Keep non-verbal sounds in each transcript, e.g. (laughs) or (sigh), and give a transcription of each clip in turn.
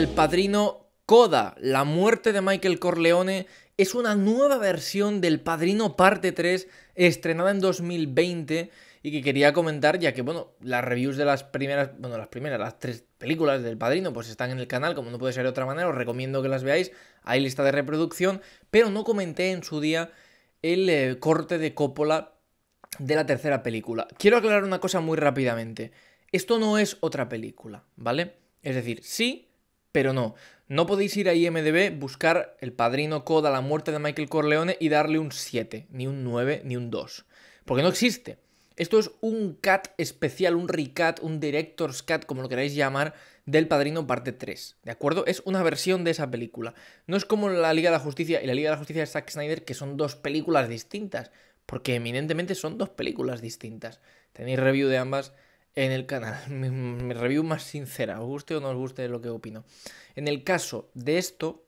El Padrino Coda, la muerte de Michael Corleone, es una nueva versión del Padrino Parte 3 estrenada en 2020 y que quería comentar ya que, bueno, las reviews de las primeras, bueno, las primeras, las tres películas del Padrino pues están en el canal, como no puede ser de otra manera, os recomiendo que las veáis, hay lista de reproducción, pero no comenté en su día el eh, corte de Coppola de la tercera película. Quiero aclarar una cosa muy rápidamente, esto no es otra película, ¿vale? Es decir, sí pero no, no podéis ir a IMDB, buscar El Padrino Coda, la muerte de Michael Corleone y darle un 7, ni un 9, ni un 2. Porque no existe. Esto es un cat especial, un recat, un director's cat, como lo queráis llamar, del Padrino parte 3, ¿de acuerdo? Es una versión de esa película. No es como la Liga de la Justicia y la Liga de la Justicia de Zack Snyder, que son dos películas distintas, porque eminentemente son dos películas distintas. Tenéis review de ambas en el canal. (laughs) Mi, review más sincera, os guste o no os guste lo que opino. En el caso de esto,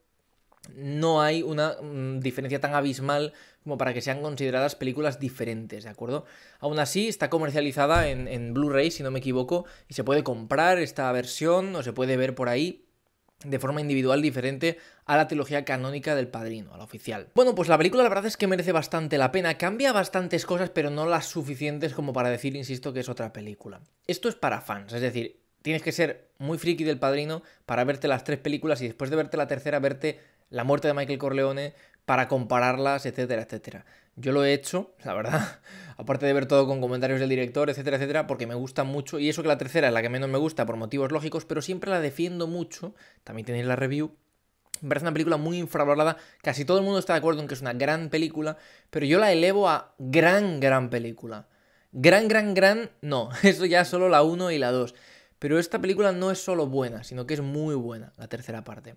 no hay una mm, diferencia tan abismal como para que sean consideradas películas diferentes, ¿de acuerdo? Aún así, está comercializada en, en Blu-ray, si no me equivoco, y se puede comprar esta versión o se puede ver por ahí de forma individual diferente a la trilogía canónica del padrino, a la oficial. Bueno, pues la película la verdad es que merece bastante la pena, cambia bastantes cosas, pero no las suficientes como para decir, insisto, que es otra película. Esto es para fans, es decir, tienes que ser muy friki del padrino para verte las tres películas y después de verte la tercera, verte la muerte de Michael Corleone para compararlas, etcétera, etcétera. Yo lo he hecho, (laughs) la verdad, aparte de ver todo con comentarios del director, etcétera, etcétera, porque me gusta mucho, y eso que la tercera es la que menos me gusta por motivos lógicos, pero siempre la defiendo mucho, también tenéis la review, me parece una película muy infravalorada. Casi todo el mundo está de acuerdo en que es una gran película, pero yo la elevo a gran, gran película. Gran, gran, gran, no. (laughs) Eso ya solo la 1 y la 2. Pero esta película no es solo buena, sino que es muy buena, la tercera parte.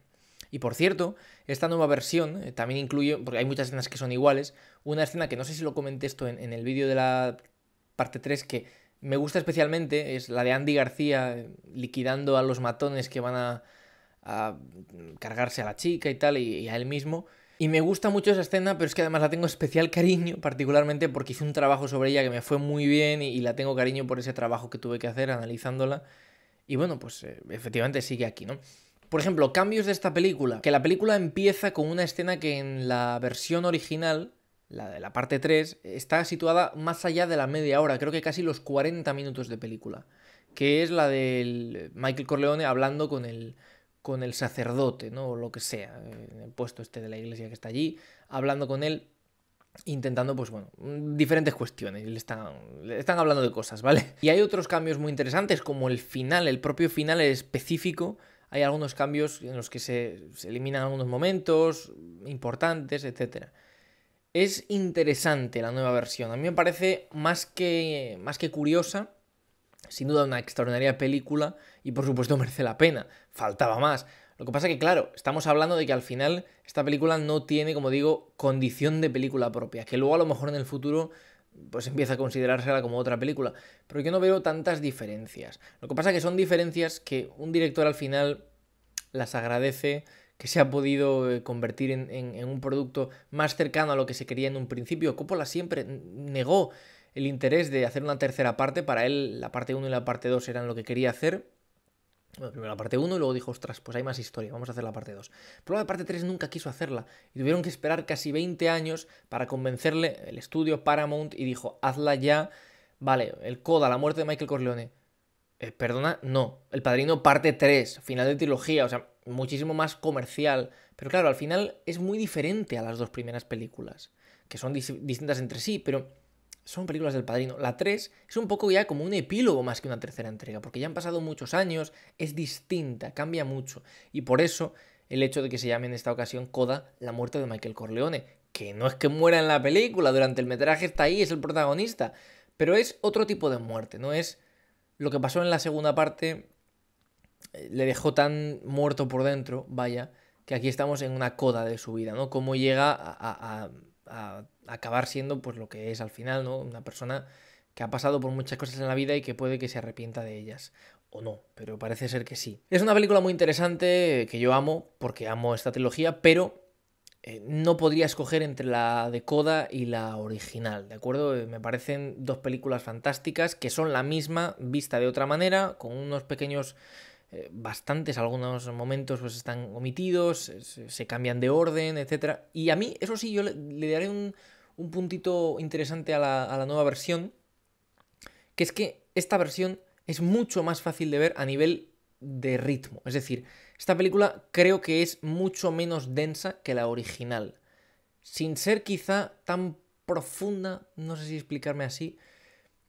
Y por cierto, esta nueva versión eh, también incluye, porque hay muchas escenas que son iguales, una escena que no sé si lo comenté esto en, el vídeo de la parte 3 que me gusta especialmente, es la de Andy García eh, liquidando a los matones que van a, cargarse a la chica y tal, y, a él mismo. Y me gusta mucho esa escena, pero es que además la tengo especial cariño, particularmente porque hice un trabajo sobre ella que me fue muy bien y, la tengo cariño por ese trabajo que tuve que hacer analizándola. Y bueno, pues eh, efectivamente sigue aquí, ¿no? Por ejemplo, cambios de esta película. Que la película empieza con una escena que en la versión original, la de la parte 3, está situada más allá de la media hora, creo que casi los 40 minutos de película. Que es la del Michael Corleone hablando con el, con el sacerdote, ¿no? O lo que sea, en el puesto este de la iglesia que está allí, hablando con él, intentando, pues bueno, diferentes cuestiones. Le están, le están hablando de cosas, ¿vale? Y hay otros cambios muy interesantes, como el final, el propio final específico hay algunos cambios en los que se, eliminan algunos momentos importantes, etc. Es interesante la nueva versión. A mí me parece más que, más que curiosa. Sin duda una extraordinaria película y por supuesto (laughs) merece la pena. Faltaba más. Lo que pasa que, claro, estamos hablando de que al final esta película no tiene, como digo, condición de película propia. Que luego a lo mejor en el futuro pues empieza a considerársela como otra película. Pero yo no veo tantas diferencias. Lo que pasa es que son diferencias que un director al final las agradece, que se ha podido eh, convertir en, en un producto más cercano a lo que se quería en un principio. Coppola siempre negó el interés de hacer una tercera parte. Para él la parte 1 y la parte 2 eran lo que quería hacer primero la parte 1 y luego dijo, ostras, pues hay más historia, vamos a hacer la parte 2. Pero la parte 3 nunca quiso hacerla y tuvieron que esperar casi 20 años para convencerle el estudio Paramount y dijo, hazla ya. Vale, el Coda, la muerte de Michael Corleone. Eh, perdona, no. El Padrino parte 3, final de trilogía, o sea, muchísimo más comercial. Pero claro, al final es muy diferente a las dos primeras películas, que son distintas entre sí, pero son películas del padrino. La 3 es un poco ya como un epílogo más que una tercera entrega, porque ya han pasado muchos años, es distinta, cambia mucho. Y por eso el hecho de que se llame en esta ocasión Coda la muerte de Michael Corleone, que no es que muera en la película, durante el metraje está ahí, es el protagonista, pero es otro tipo de muerte, no es lo que pasó en la segunda parte, eh, le dejó tan muerto por dentro, vaya, que aquí estamos en una coda de su vida, ¿no? Cómo llega a, a acabar siendo pues lo que es al final, ¿no? Una persona que ha pasado por muchas cosas en la vida y que puede que se arrepienta de ellas. O no, pero parece ser que sí. Es una película muy interesante que yo amo, porque amo esta trilogía, pero eh, no podría escoger entre la de Coda y la original, ¿de acuerdo? Eh, me parecen dos películas fantásticas que son la misma vista de otra manera, con unos pequeños eh, bastantes, algunos momentos pues están omitidos, se, cambian de orden, etc. Y a mí, eso sí, yo le, daré un, puntito interesante a la, a la nueva versión, que es que esta versión es mucho más fácil de ver a nivel de ritmo. Es decir, esta película creo que es mucho menos densa que la original. Sin ser quizá tan profunda, no sé si explicarme así,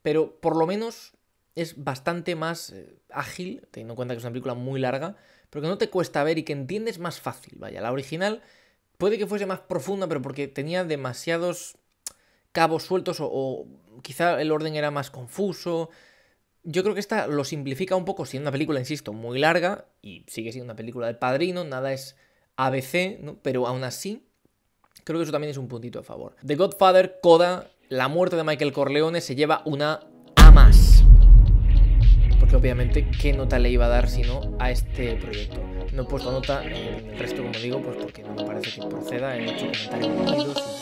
pero por lo menos es bastante más eh, ágil, teniendo en cuenta que es una película muy larga, pero que no te cuesta ver y que entiendes más fácil. Vaya, la original puede que fuese más profunda, pero porque tenía demasiados cabos sueltos o, quizá el orden era más confuso. Yo creo que esta lo simplifica un poco, siendo una película, insisto, muy larga y sigue siendo una película del padrino, nada es ABC, ¿no? pero aún así creo que eso también es un puntito a favor. The Godfather, Coda, la muerte de Michael Corleone se lleva una A más que obviamente qué nota le iba a dar sino a este proyecto. No he puesto nota en el resto, como digo, pues porque no me parece que proceda, en hecho comentarios